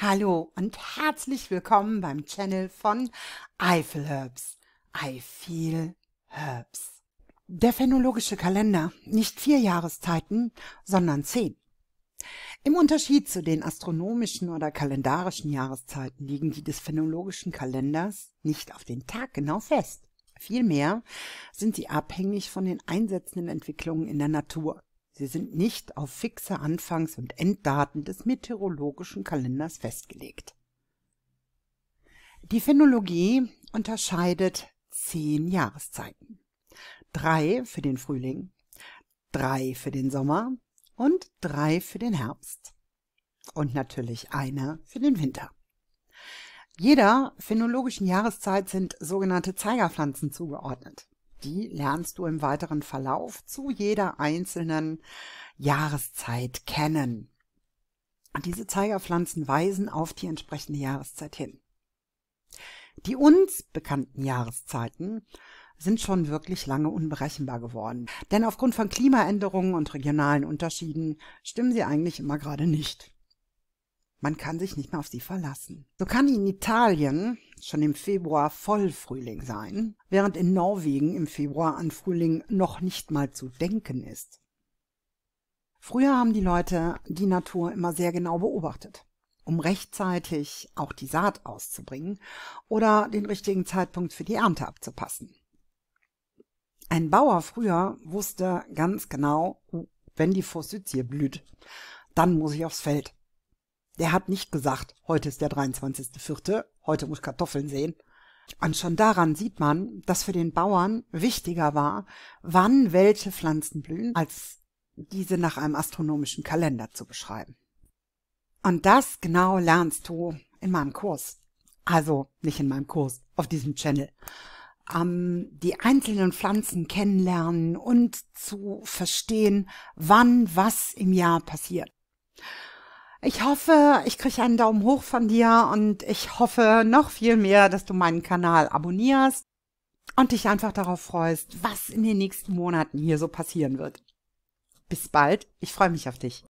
Hallo und herzlich willkommen beim Channel von Eiffel Herbs. I feel Herbs. Der phänologische Kalender, nicht vier Jahreszeiten, sondern zehn. Im Unterschied zu den astronomischen oder kalendarischen Jahreszeiten liegen die des phänologischen Kalenders nicht auf den Tag genau fest. Vielmehr sind sie abhängig von den einsetzenden Entwicklungen in der Natur. Sie sind nicht auf fixe Anfangs- und Enddaten des meteorologischen Kalenders festgelegt. Die Phänologie unterscheidet zehn Jahreszeiten. Drei für den Frühling, drei für den Sommer und drei für den Herbst. Und natürlich eine für den Winter. Jeder phänologischen Jahreszeit sind sogenannte Zeigerpflanzen zugeordnet die lernst du im weiteren Verlauf zu jeder einzelnen Jahreszeit kennen. Diese Zeigerpflanzen weisen auf die entsprechende Jahreszeit hin. Die uns bekannten Jahreszeiten sind schon wirklich lange unberechenbar geworden. Denn aufgrund von Klimaänderungen und regionalen Unterschieden stimmen sie eigentlich immer gerade nicht. Man kann sich nicht mehr auf sie verlassen. So kann in Italien schon im Februar Vollfrühling sein, während in Norwegen im Februar an Frühling noch nicht mal zu denken ist. Früher haben die Leute die Natur immer sehr genau beobachtet, um rechtzeitig auch die Saat auszubringen oder den richtigen Zeitpunkt für die Ernte abzupassen. Ein Bauer früher wusste ganz genau, wenn die Forsythie blüht, dann muss ich aufs Feld. Der hat nicht gesagt, heute ist der 23.04., heute muss Kartoffeln sehen. Und schon daran sieht man, dass für den Bauern wichtiger war, wann welche Pflanzen blühen, als diese nach einem astronomischen Kalender zu beschreiben. Und das genau lernst du in meinem Kurs. Also nicht in meinem Kurs, auf diesem Channel. Ähm, die einzelnen Pflanzen kennenlernen und zu verstehen, wann was im Jahr passiert. Ich hoffe, ich kriege einen Daumen hoch von dir und ich hoffe noch viel mehr, dass du meinen Kanal abonnierst und dich einfach darauf freust, was in den nächsten Monaten hier so passieren wird. Bis bald, ich freue mich auf dich.